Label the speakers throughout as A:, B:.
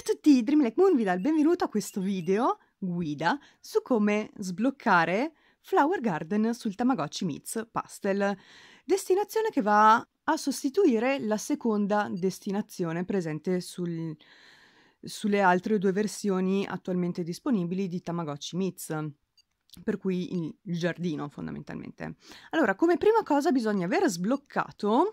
A: Ciao a tutti, Dreamlike Moon vi dà il benvenuto a questo video guida su come sbloccare Flower Garden sul Tamagotchi Meets Pastel, destinazione che va a sostituire la seconda destinazione presente sul, sulle altre due versioni attualmente disponibili di Tamagotchi Meets per cui il giardino fondamentalmente. Allora, come prima cosa bisogna aver sbloccato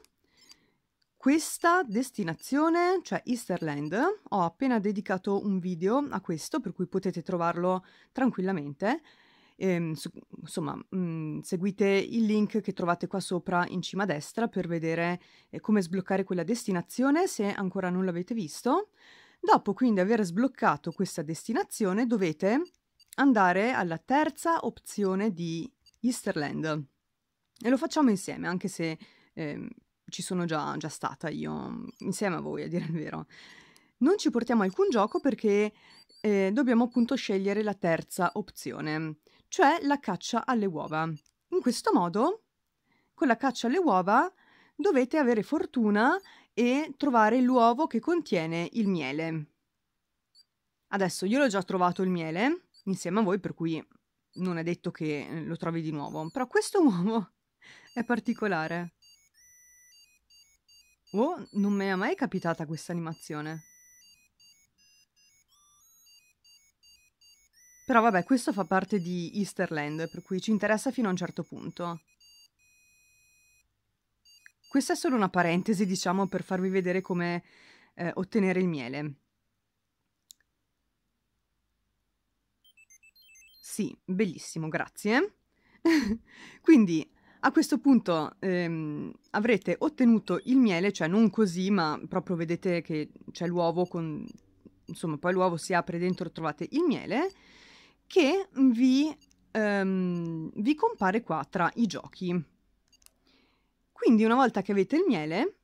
A: questa destinazione, cioè Easterland, ho appena dedicato un video a questo, per cui potete trovarlo tranquillamente. E, ehm, insomma, mh, mm, seguite il link che trovate qua sopra in cima a destra per vedere eh, come sbloccare quella destinazione se ancora non l'avete visto. Dopo quindi aver sbloccato questa destinazione dovete andare alla terza opzione di Easterland e lo facciamo insieme anche se eh, ci sono già, già stata io, mm, insieme a voi a dire il vero. Non ci portiamo alcun gioco perché eh, dobbiamo appunto scegliere la terza opzione, cioè la caccia alle uova. In questo modo, con la caccia alle uova, dovete avere fortuna e trovare l'uovo che contiene il miele. Adesso io l'ho già trovato il miele insieme a voi, per cui non è detto che lo trovi di nuovo, però questo uovo è particolare. Oh, non mi è mai capitata questa animazione. Però vabbè, questo fa parte di Easterland, per cui ci interessa fino a un certo punto. Questa è solo una parentesi, diciamo, per farvi vedere come eh, ottenere il miele. Sì, bellissimo, grazie. Quindi a questo punto ehm, avrete ottenuto il miele, cioè non così, ma proprio vedete che c'è l'uovo con... Insomma, poi l'uovo si apre dentro, trovate il miele, che vi, ehm, vi compare qua tra i giochi. Quindi una volta che avete il miele,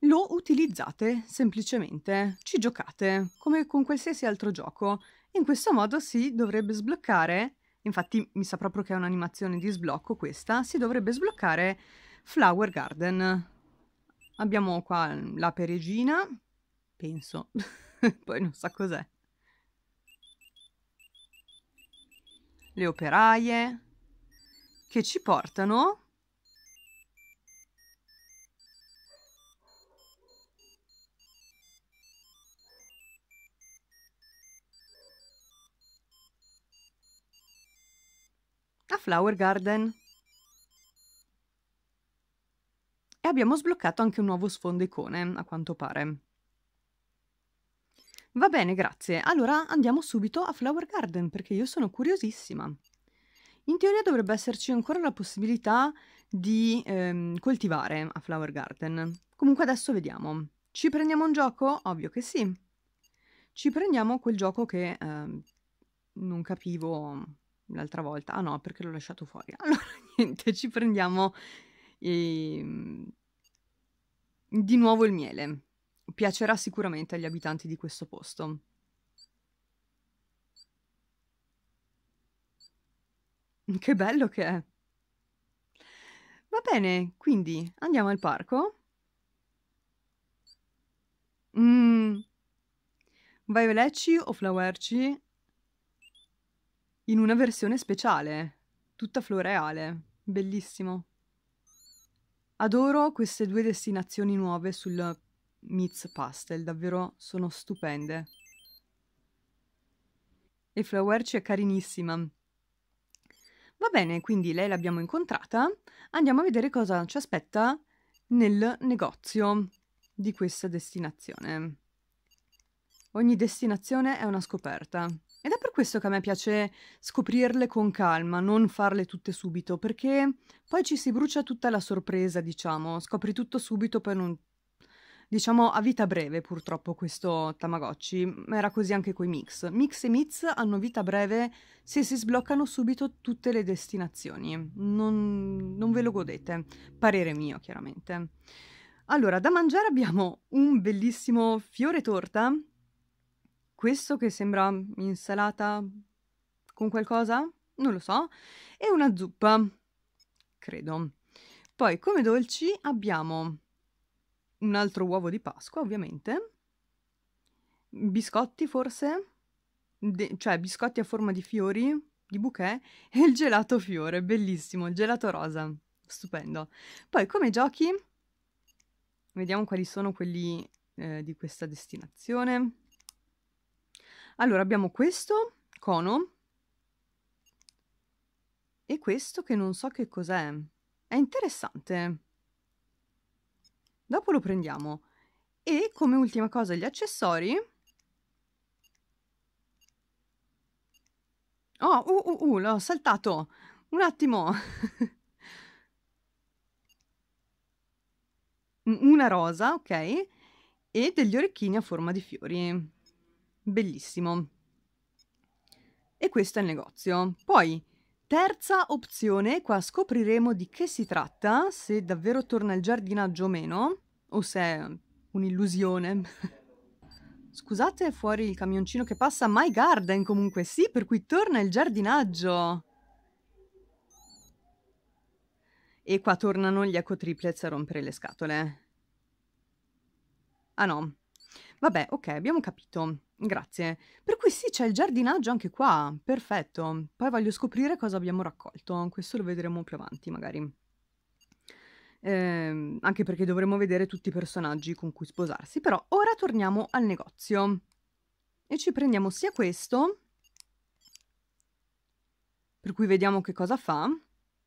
A: lo utilizzate semplicemente, ci giocate, come con qualsiasi altro gioco. In questo modo si dovrebbe sbloccare infatti mi sa proprio che è un'animazione di sblocco questa, si dovrebbe sbloccare Flower Garden. Abbiamo qua la peregina, penso, poi non sa cos'è. Le operaie che ci portano Flower Garden. E abbiamo sbloccato anche un nuovo sfondo icone, a quanto pare. Va bene, grazie. Allora andiamo subito a Flower Garden perché io sono curiosissima. In teoria dovrebbe esserci ancora la possibilità di ehm, coltivare a Flower Garden. Comunque adesso vediamo. Ci prendiamo un gioco? Ovvio che sì. Ci prendiamo quel gioco che ehm, non capivo l'altra volta. Ah no, perché l'ho lasciato fuori. Allora, niente, ci prendiamo eh, di nuovo il miele. Piacerà sicuramente agli abitanti di questo posto. Che bello che è. Va bene, quindi andiamo al parco. Mm. Vai velecci o flowerci? in una versione speciale, tutta floreale, bellissimo. Adoro queste due destinazioni nuove sul Meats Pastel, davvero sono stupende. E Flowerci è carinissima. Va bene, quindi lei l'abbiamo incontrata, andiamo a vedere cosa ci aspetta nel negozio di questa destinazione. Ogni destinazione è una scoperta. Ed è per questo che a me piace scoprirle con calma, non farle tutte subito, perché poi ci si brucia tutta la sorpresa, diciamo, scopri tutto subito per non... Diciamo a vita breve purtroppo questo Tamagotchi, era così anche coi mix. Mix e Miz hanno vita breve se si sbloccano subito tutte le destinazioni. Non, non ve lo godete, parere mio chiaramente. Allora, da mangiare abbiamo un bellissimo fiore torta questo che sembra insalata con qualcosa? Non lo so. E una zuppa, credo. Poi come dolci abbiamo un altro uovo di Pasqua, ovviamente. Biscotti forse? De cioè biscotti a forma di fiori, di bouquet e il gelato fiore, bellissimo, il gelato rosa, stupendo. Poi come giochi vediamo quali sono quelli eh, di questa destinazione. Allora abbiamo questo, cono, e questo che non so che cos'è. È interessante. Dopo lo prendiamo. E come ultima cosa gli accessori. Oh, uh, uh, uh, l'ho saltato. Un attimo. Una rosa, ok. E degli orecchini a forma di fiori. Bellissimo. E questo è il negozio. Poi, terza opzione, qua scopriremo di che si tratta, se davvero torna il giardinaggio o meno, o se è un'illusione. Scusate fuori il camioncino che passa, My Garden comunque sì, per cui torna il giardinaggio. E qua tornano gli eco triplets a rompere le scatole. Ah no. Vabbè, ok, abbiamo capito. Grazie. Per cui sì, c'è il giardinaggio anche qua, perfetto. Poi voglio scoprire cosa abbiamo raccolto, questo lo vedremo più avanti magari. Ehm, anche perché dovremo vedere tutti i personaggi con cui sposarsi, però ora torniamo al negozio e ci prendiamo sia questo, per cui vediamo che cosa fa,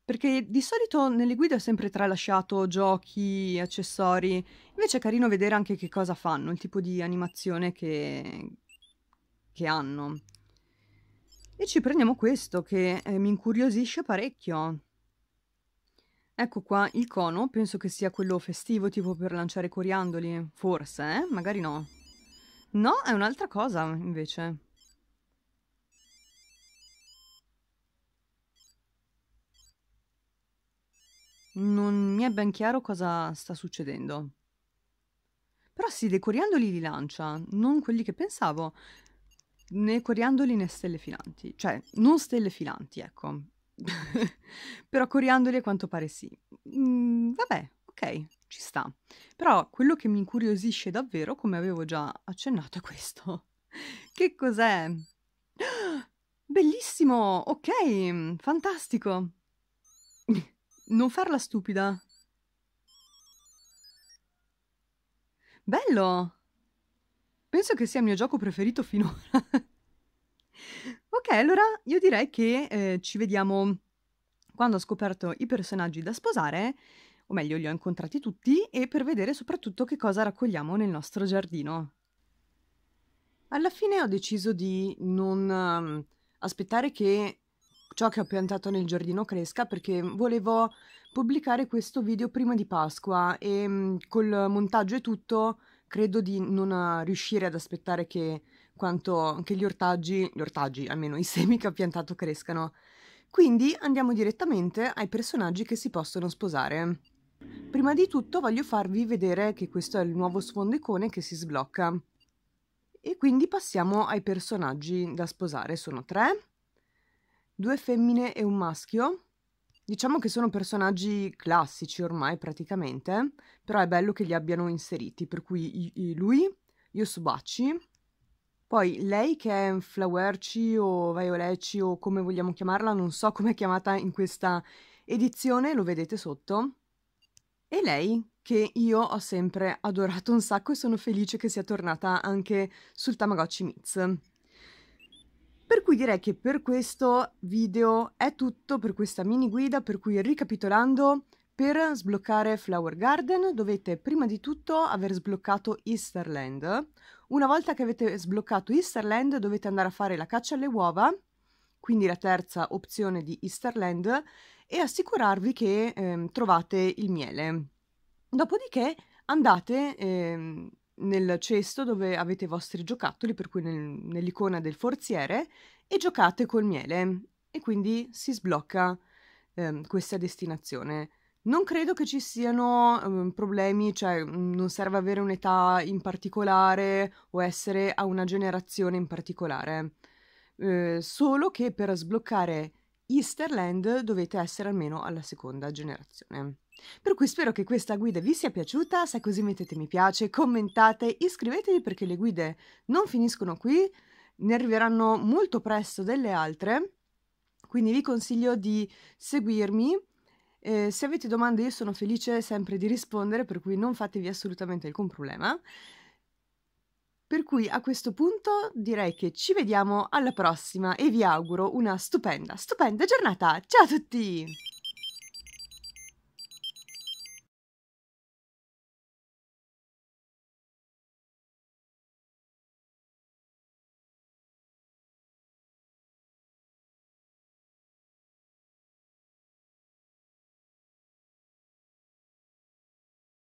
A: perché di solito nelle guide ho sempre tralasciato giochi, accessori, invece è carino vedere anche che cosa fanno, il tipo di animazione che, che hanno. E ci prendiamo questo che eh, mi incuriosisce parecchio. Ecco qua il cono, penso che sia quello festivo tipo per lanciare coriandoli, forse, eh? Magari no. No, è un'altra cosa invece. Non mi è ben chiaro cosa sta succedendo. Però sì, dei coriandoli li lancia, non quelli che pensavo né coriandoli né stelle filanti, cioè non stelle filanti, ecco. Però coriandoli a quanto pare sì. Mm, vabbè, ok, ci sta. Però quello che mi incuriosisce davvero, come avevo già accennato, è questo. che cos'è? Bellissimo! Ok, mm, fantastico! non farla stupida. Bello! Penso che sia il mio gioco preferito finora. ok, allora io direi che eh, ci vediamo quando ho scoperto i personaggi da sposare, o meglio li ho incontrati tutti, e per vedere soprattutto che cosa raccogliamo nel nostro giardino. Alla fine ho deciso di non um, aspettare che ciò che ho piantato nel giardino cresca perché volevo pubblicare questo video prima di Pasqua e um, col montaggio e tutto credo di non eh, riuscire ad aspettare che, quanto, anche gli ortaggi, gli ortaggi, almeno i semi che ho piantato, crescano. Quindi andiamo direttamente ai personaggi che si possono sposare. Prima di tutto voglio farvi vedere che questo è il nuovo sfondo icone che si sblocca. E quindi passiamo ai personaggi da sposare. Sono tre, due femmine e un maschio, Diciamo che sono personaggi classici ormai praticamente, però è bello che li abbiano inseriti, per cui i- i- lui, Yosubachi, poi lei che è Flowerci o Vaiolecci o come vogliamo chiamarla, non so come è chiamata in questa edizione, lo vedete sotto, e lei che io ho sempre adorato un sacco e sono felice che sia tornata anche sul Tamagotchi Mix. Per cui direi che per questo video è tutto per questa mini guida, per cui ricapitolando, per sbloccare Flower Garden dovete prima di tutto aver sbloccato Easterland. Una volta che avete sbloccato Easterland dovete andare a fare la caccia alle uova, quindi la terza opzione di Easterland, e assicurarvi che eh, trovate il miele. Dopodiché andate... Eh, nel cesto dove avete i vostri giocattoli, per cui nel- nell'icona del forziere, e giocate col miele. E quindi si sblocca ehm, questa destinazione. Non credo che ci siano um, problemi, cioè non serve avere un'età in particolare o essere a una generazione in particolare. Eh, solo che per sbloccare Easterland dovete essere almeno alla seconda generazione. Per cui spero che questa guida vi sia piaciuta, se così mettete mi piace, commentate, iscrivetevi perché le guide non finiscono qui, ne arriveranno molto presto delle altre, quindi vi consiglio di seguirmi. Eh, se avete domande io sono felice sempre di rispondere, per cui non fatevi assolutamente alcun problema. Per cui a questo punto direi che ci vediamo alla prossima e vi auguro una stupenda, stupenda giornata. Ciao a tutti!